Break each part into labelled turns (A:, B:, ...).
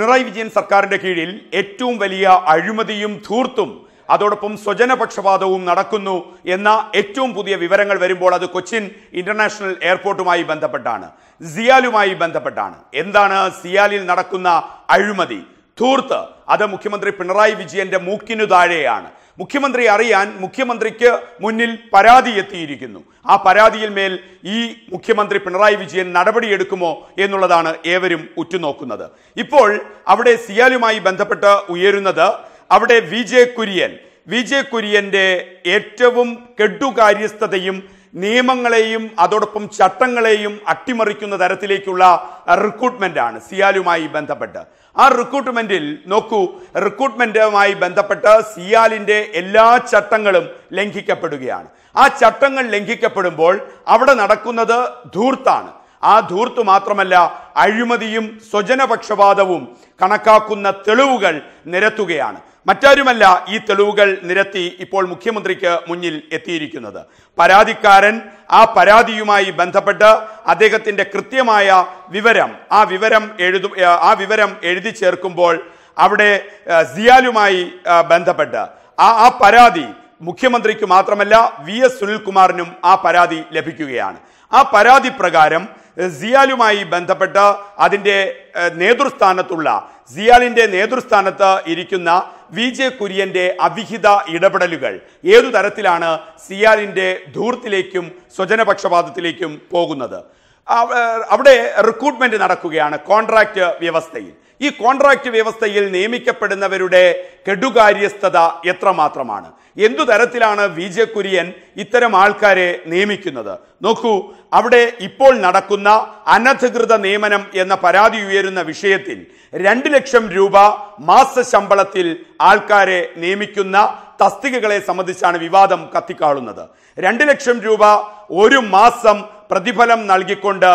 A: പിണറായി വിജയൻ സർക്കാരിന്റെ കീഴിൽ ഏറ്റവും വലിയ അഴിമതിയും ധൂർത്തും അതോടൊപ്പം സ്വജനപക്ഷപാതവും നടക്കുന്നു എന്ന ഏറ്റവും പുതിയ വിവരങ്ങൾ വരുമ്പോൾ അത് കൊച്ചിൻ ഇന്റർനാഷണൽ എയർപോർട്ടുമായി ബന്ധപ്പെട്ടാണ് സിയാലുമായി ബന്ധപ്പെട്ടാണ് എന്താണ് സിയാലിൽ നടക്കുന്ന അഴിമതി ധൂർത്ത് അത് മുഖ്യമന്ത്രി പിണറായി വിജയന്റെ മൂക്കിനു താഴെയാണ് മുഖ്യമന്ത്രി അറിയാൻ മുഖ്യമന്ത്രിക്ക് മുന്നിൽ പരാതി എത്തിയിരിക്കുന്നു ആ പരാതിയിൽ മേൽ ഈ മുഖ്യമന്ത്രി പിണറായി വിജയൻ നടപടിയെടുക്കുമോ എന്നുള്ളതാണ് ഏവരും ഉറ്റുനോക്കുന്നത് ഇപ്പോൾ അവിടെ സിയാലുമായി ബന്ധപ്പെട്ട് ഉയരുന്നത് അവിടെ V J Kurian V J കുര്യൻ്റെ ഏറ്റവും കെട്ടുകാര്യസ്ഥതയും നിയമങ്ങളെയും അതോടൊപ്പം ചട്ടങ്ങളെയും അട്ടിമറിക്കുന്ന തരത്തിലേക്കുള്ള റിക്രൂട്ട്മെന്റ് ആണ് സിയാലുമായി ബന്ധപ്പെട്ട് ആ റിക്രൂട്ട്മെന്റിൽ നോക്കൂ റിക്രൂട്ട്മെന്റുമായി ബന്ധപ്പെട്ട് സിയാലിന്റെ എല്ലാ ചട്ടങ്ങളും ലംഘിക്കപ്പെടുകയാണ് ആ ചട്ടങ്ങൾ ലംഘിക്കപ്പെടുമ്പോൾ അവിടെ നടക്കുന്നത് ധൂർത്താണ് ആ ധൂർത്ത് മാത്രമല്ല അഴിമതിയും സ്വജനപക്ഷപാതവും കണക്കാക്കുന്ന തെളിവുകൾ നിരത്തുകയാണ് മറ്റാരുമല്ല ഈ തെളിവുകൾ നിരത്തി ഇപ്പോൾ മുഖ്യമന്ത്രിക്ക് മുന്നിൽ എത്തിയിരിക്കുന്നത് പരാതിക്കാരൻ ആ പരാതിയുമായി ബന്ധപ്പെട്ട് അദ്ദേഹത്തിൻ്റെ കൃത്യമായ വിവരം ആ വിവരം എഴുതു ആ വിവരം എഴുതി ചേർക്കുമ്പോൾ അവിടെ സിയാലുമായി ബന്ധപ്പെട്ട് ആ ആ പരാതി മുഖ്യമന്ത്രിക്ക് മാത്രമല്ല വി എസ് സുനിൽകുമാറിനും ആ പരാതി ലഭിക്കുകയാണ് ആ പരാതി പ്രകാരം സിയാലുമായി ബന്ധപ്പെട്ട് അതിൻ്റെ നേതൃസ്ഥാനത്തുള്ള സിയാലിൻ്റെ നേതൃസ്ഥാനത്ത് ഇരിക്കുന്ന വി ജെ കുര്യന്റെ അവിഹിത ഇടപെടലുകൾ ഏതു തരത്തിലാണ് സിയാലിന്റെ ധൂർത്തിലേക്കും സ്വജനപക്ഷപാതത്തിലേക്കും പോകുന്നത് അവിടെ റിക്രൂട്ട്മെന്റ് നടക്കുകയാണ് കോൺട്രാക്റ്റ് വ്യവസ്ഥയിൽ ഈ കോൺട്രാക്റ്റ് വ്യവസ്ഥയിൽ നിയമിക്കപ്പെടുന്നവരുടെ കെടുകാര്യസ്ഥത എത്രമാത്രമാണ് എന്തു തരത്തിലാണ് വി ജെ കുര്യൻ ഇത്തരം ആൾക്കാരെ നിയമിക്കുന്നത് നോക്കൂ അവിടെ ഇപ്പോൾ നടക്കുന്ന അനധികൃത നിയമനം എന്ന പരാതി ഉയരുന്ന വിഷയത്തിൽ രണ്ട് ലക്ഷം രൂപ മാസ ശമ്പളത്തിൽ ആൾക്കാരെ നിയമിക്കുന്ന തസ്തികകളെ സംബന്ധിച്ചാണ് വിവാദം കത്തിക്കാളുന്നത് രണ്ട് ലക്ഷം രൂപ ഒരു മാസം പ്രതിഫലം നൽകിക്കൊണ്ട്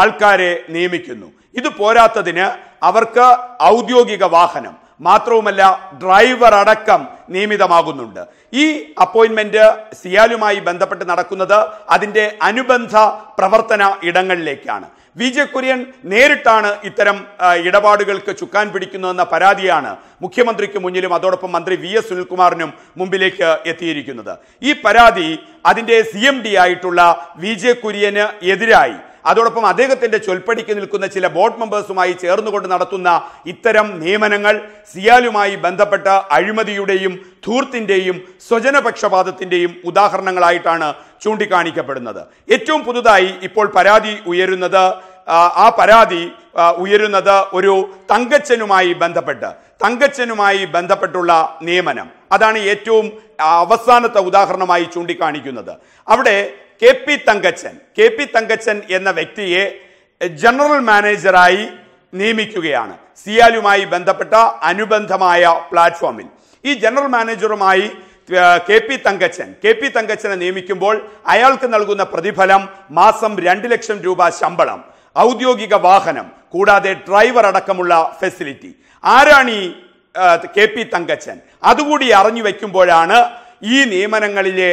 A: ആൾക്കാരെ നിയമിക്കുന്നു ഇത് പോരാത്തതിന് അവർക്ക് ഔദ്യോഗിക വാഹനം മാത്രവുമല്ല ഡ്രൈവർ അടക്കം നിയമിതമാകുന്നുണ്ട് ഈ അപ്പോയിന്റ്മെന്റ് സിയാലുമായി ബന്ധപ്പെട്ട് നടക്കുന്നത് അതിന്റെ അനുബന്ധ പ്രവർത്തന ഇടങ്ങളിലേക്കാണ് വി ജെ കുര്യൻ നേരിട്ടാണ് ഇത്തരം ഇടപാടുകൾക്ക് ചുക്കാൻ പിടിക്കുന്നതെന്ന പരാതിയാണ് മുഖ്യമന്ത്രിക്ക് മുന്നിലും അതോടൊപ്പം മന്ത്രി വി എസ് സുനിൽകുമാറിനും മുമ്പിലേക്ക് എത്തിയിരിക്കുന്നത് ഈ പരാതി അതിൻ്റെ സി ആയിട്ടുള്ള വി ജെ കുര്യന് എതിരായി അതോടൊപ്പം അദ്ദേഹത്തിന്റെ ചൊൽപ്പടിക്ക് നിൽക്കുന്ന ചില ബോർഡ് മെമ്പേഴ്സുമായി ചേർന്നുകൊണ്ട് നടത്തുന്ന ഇത്തരം നിയമനങ്ങൾ സിയാലുമായി ബന്ധപ്പെട്ട അഴിമതിയുടെയും ധൂർത്തിൻ്റെയും സ്വജനപക്ഷപാതത്തിൻ്റെയും ഉദാഹരണങ്ങളായിട്ടാണ് ചൂണ്ടിക്കാണിക്കപ്പെടുന്നത് ഏറ്റവും പുതുതായി ഇപ്പോൾ പരാതി ഉയരുന്നത് ആ പരാതി ഉയരുന്നത് ഒരു തങ്കച്ചനുമായി ബന്ധപ്പെട്ട് തങ്കച്ചനുമായി ബന്ധപ്പെട്ടുള്ള നിയമനം അതാണ് ഏറ്റവും അവസാനത്തെ ഉദാഹരണമായി ചൂണ്ടിക്കാണിക്കുന്നത് അവിടെ K P Thankachan K P Thankachan എന്ന വ്യക്തിയെ ജനറൽ മാനേജറായി നിയമിക്കുകയാണ് സിയാലുമായി ബന്ധപ്പെട്ട അനുബന്ധമായ പ്ലാറ്റ്ഫോമിൽ ഈ ജനറൽ മാനേജറുമായി K P Thankachan K P തങ്കച്ചനെ നിയമിക്കുമ്പോൾ അയാൾക്ക് നൽകുന്ന പ്രതിഫലം മാസം രണ്ട് ലക്ഷം രൂപ ശമ്പളം ഔദ്യോഗിക വാഹനം കൂടാതെ ഡ്രൈവർ അടക്കമുള്ള ഫെസിലിറ്റി ആരാണ് ഈ കെ പി തങ്കച്ചൻ അതുകൂടി അറിഞ്ഞു വെക്കുമ്പോഴാണ് ഈ നിയമനങ്ങളിലെ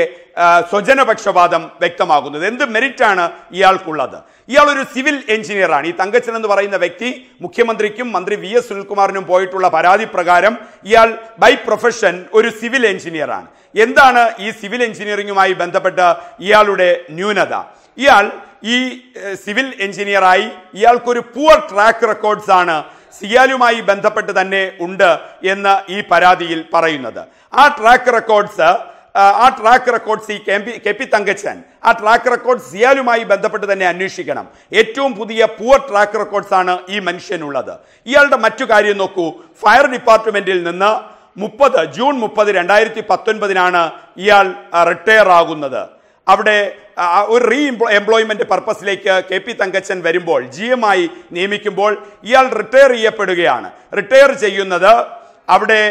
A: സ്വജനപക്ഷപാതം വ്യക്തമാകുന്നത് എന്ത് മെറിറ്റാണ് ഇയാൾക്കുള്ളത് ഇയാൾ ഒരു സിവിൽ എഞ്ചിനീയറാണ് ഈ തങ്കച്ചൻ എന്ന് പറയുന്ന വ്യക്തി മുഖ്യമന്ത്രിക്കും മന്ത്രി വി എസ് സുനിൽകുമാറിനും പോയിട്ടുള്ള പരാതി പ്രകാരം ഇയാൾ ബൈ പ്രൊഫഷൻ ഒരു സിവിൽ എഞ്ചിനീയറാണ് എന്താണ് ഈ സിവിൽ എഞ്ചിനീയറിംഗുമായി ബന്ധപ്പെട്ട് ഇയാളുടെ ന്യൂനത ഇയാൾ ഈ സിവിൽ എഞ്ചിനീയറായി ഇയാൾക്കൊരു പൂർ ട്രാക്ക് റെക്കോർഡ്സ് ആണ് സിയാലുമായി ബന്ധപ്പെട്ട് തന്നെ ഉണ്ട് എന്ന് ഈ പരാതിയിൽ പറയുന്നത് ആ ട്രാക്ക് റെക്കോർഡ്സ് ആ ട്രാക്ക് റെക്കോർഡ്സ് ഈ K P K P Thankachan ആ ട്രാക്ക് റെക്കോർഡ് സിയാലുമായി ബന്ധപ്പെട്ട് തന്നെ അന്വേഷിക്കണം ഏറ്റവും പുതിയ പൂർ ട്രാക്ക് റെക്കോർഡ്സ് ആണ് ഈ മനുഷ്യനുള്ളത് ഇയാളുടെ മറ്റു കാര്യം നോക്കൂ ഫയർ ഡിപ്പാർട്ട്മെന്റിൽ നിന്ന് മുപ്പത് ജൂൺ മുപ്പത് രണ്ടായിരത്തി പത്തൊൻപതിനാണ് ഇയാൾ റിട്ടയർ ആകുന്നത് അവിടെ ഒരു റീ എംപ്ലോയ്മെന്റ് പർപ്പസിലേക്ക് കെ പി തങ്കച്ചൻ വരുമ്പോൾ ജി എം ആയി നിയമിക്കുമ്പോൾ ഇയാൾ റിട്ടയർ ചെയ്യപ്പെടുകയാണ് റിട്ടയർ ചെയ്യുന്നത് അവിടെ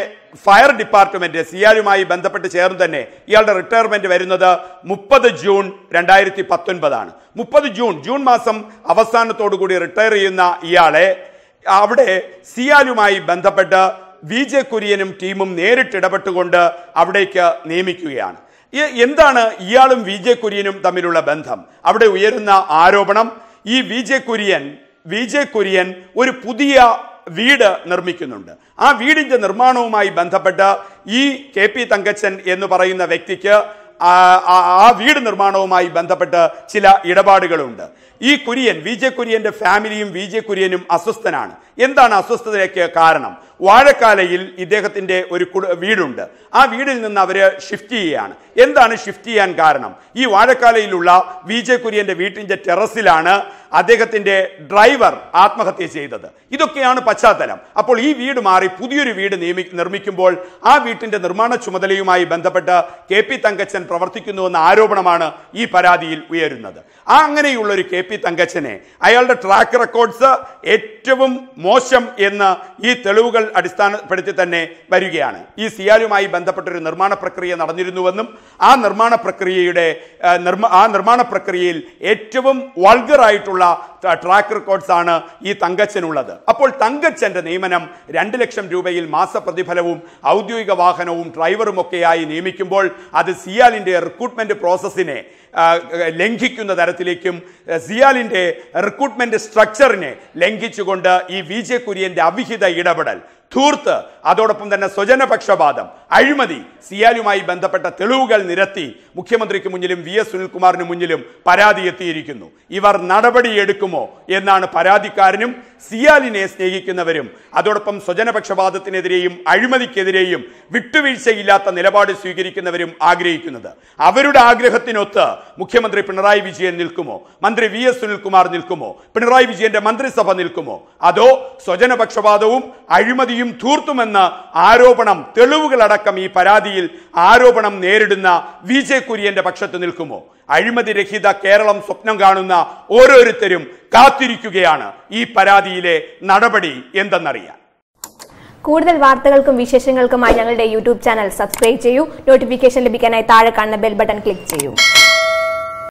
A: ഫയർ ഡിപ്പാർട്ട്മെന്റ് സിയാരുമായി ബന്ധപ്പെട്ട് ചേർന്ന് തന്നെ ഇയാളുടെ റിട്ടയർമെന്റ് വരുന്നത് മുപ്പത് ജൂൺ രണ്ടായിരത്തി പത്തൊൻപതാണ് മുപ്പത് ജൂൺ ജൂൺ മാസം കൂടി റിട്ടയർ ചെയ്യുന്ന ഇയാളെ അവിടെ സിയാലുമായി ബന്ധപ്പെട്ട് വി ജെ കുര്യനും ടീമും നേരിട്ടിടപെട്ടുകൊണ്ട് അവിടേക്ക് നിയമിക്കുകയാണ് എന്താണ് ഇയാളും വി ജെ കുര്യനും തമ്മിലുള്ള ബന്ധം അവിടെ ഉയരുന്ന ആരോപണം ഈ V J Kurian V J Kurian ഒരു പുതിയ വീട് നിർമ്മിക്കുന്നുണ്ട് ആ വീടിന്റെ നിർമ്മാണവുമായി ബന്ധപ്പെട്ട് ഈ കെ പി തങ്കച്ചൻ എന്ന് പറയുന്ന വ്യക്തിക്ക് ആ വീട് നിർമ്മാണവുമായി ബന്ധപ്പെട്ട് ചില ഇടപാടുകളുണ്ട് ഈ കുര്യൻ വി ജെ കുര്യന്റെ ഫാമിലിയും വി ജെ കുര്യനും അസ്വസ്ഥനാണ് എന്താണ് അസ്വസ്ഥതയ്ക്ക് കാരണം വാഴക്കാലയിൽ ഇദ്ദേഹത്തിൻ്റെ ഒരു വീടുണ്ട് ആ വീടിൽ നിന്ന് അവർ ഷിഫ്റ്റ് ചെയ്യുകയാണ് എന്താണ് ഷിഫ്റ്റ് ചെയ്യാൻ കാരണം ഈ വാഴക്കാലയിലുള്ള വി ജെ കുര്യൻ്റെ വീട്ടിൻ്റെ ടെറസിലാണ് അദ്ദേഹത്തിൻ്റെ ഡ്രൈവർ ആത്മഹത്യ ചെയ്തത് ഇതൊക്കെയാണ് പശ്ചാത്തലം അപ്പോൾ ഈ വീട് മാറി പുതിയൊരു വീട് നിയമി നിർമ്മിക്കുമ്പോൾ ആ വീട്ടിൻ്റെ നിർമ്മാണ ചുമതലയുമായി ബന്ധപ്പെട്ട് കെ പി തങ്കച്ചൻ പ്രവർത്തിക്കുന്നുവെന്ന ആരോപണമാണ് ഈ പരാതിയിൽ ഉയരുന്നത് ആ അങ്ങനെയുള്ളൊരു കെ പി തങ്കച്ചനെ അയാളുടെ ട്രാക്ക് റെക്കോർഡ്സ് ഏറ്റവും മോശം എന്ന് ഈ തെളിവുകൾ അടിസ്ഥാനപ്പെടുത്തി തന്നെ വരികയാണ് ഈ സിയാലുമായി ബന്ധപ്പെട്ടൊരു നിർമ്മാണ പ്രക്രിയ നടന്നിരുന്നുവെന്നും ആ നിർമ്മാണ പ്രക്രിയയുടെ ആ നിർമ്മാണ പ്രക്രിയയിൽ ഏറ്റവും വൾഗറായിട്ടുള്ള là ട്രാക്ക് റെക്കോർഡ്സ് ആണ് ഈ തങ്കച്ചനുള്ളത് അപ്പോൾ തങ്കച്ചൻ്റെ നിയമനം രണ്ട് ലക്ഷം രൂപയിൽ മാസപ്രതിഫലവും ഔദ്യോഗിക വാഹനവും ഡ്രൈവറും ഒക്കെയായി നിയമിക്കുമ്പോൾ അത് സിയാലിൻ്റെ റിക്രൂട്ട്മെൻ്റ് പ്രോസസ്സിനെ ലംഘിക്കുന്ന തരത്തിലേക്കും സിയാലിൻ്റെ റിക്രൂട്ട്മെൻറ്റ് സ്ട്രക്ചറിനെ ലംഘിച്ചുകൊണ്ട് ഈ വി ജെ കുര്യൻ്റെ അവിഹിത ഇടപെടൽ ധൂർത്ത് അതോടൊപ്പം തന്നെ സ്വജനപക്ഷപാതം അഴിമതി സിയാലുമായി ബന്ധപ്പെട്ട തെളിവുകൾ നിരത്തി മുഖ്യമന്ത്രിക്ക് മുന്നിലും വി എസ് സുനിൽകുമാറിന് മുന്നിലും പരാതി എത്തിയിരിക്കുന്നു ഇവർ നടപടിയെടുക്കും സാധിക്കുമോ എന്നാണ് പരാതിക്കാരനും സിയാലിനെ സ്നേഹിക്കുന്നവരും അതോടൊപ്പം സ്വജനപക്ഷപാതത്തിനെതിരെയും അഴിമതിക്കെതിരെയും വിട്ടുവീഴ്ചയില്ലാത്ത നിലപാട് സ്വീകരിക്കുന്നവരും ആഗ്രഹിക്കുന്നത് അവരുടെ ആഗ്രഹത്തിനൊത്ത് മുഖ്യമന്ത്രി പിണറായി വിജയൻ നിൽക്കുമോ മന്ത്രി വി എസ് സുനിൽകുമാർ നിൽക്കുമോ പിണറായി വിജയന്റെ മന്ത്രിസഭ നിൽക്കുമോ അതോ സ്വജനപക്ഷപാതവും അഴിമതിയും തൂർത്തുമെന്ന ആരോപണം തെളിവുകളടക്കം ഈ പരാതിയിൽ ആരോപണം നേരിടുന്ന വി ജെ കുര്യന്റെ പക്ഷത്ത് നിൽക്കുമോ അഴിമതിരഹിത കേരളം സ്വപ്നം കാണുന്ന ഓരോരുത്തരും കാത്തിരിക്കുകയാണ് ഈ പരാതിയിലെ നടപടി എന്തെന്നറിയാൻ കൂടുതൽ വാർത്തകൾക്കും വിശേഷങ്ങൾക്കുമായി ഞങ്ങളുടെ യൂട്യൂബ് ചാനൽ സബ്സ്ക്രൈബ് ചെയ്യൂ നോട്ടിഫിക്കേഷൻ ലഭിക്കാനായി താഴെ കാണുന്ന ബെൽ ബട്ടൺ ക്ലിക്ക് ചെയ്യൂ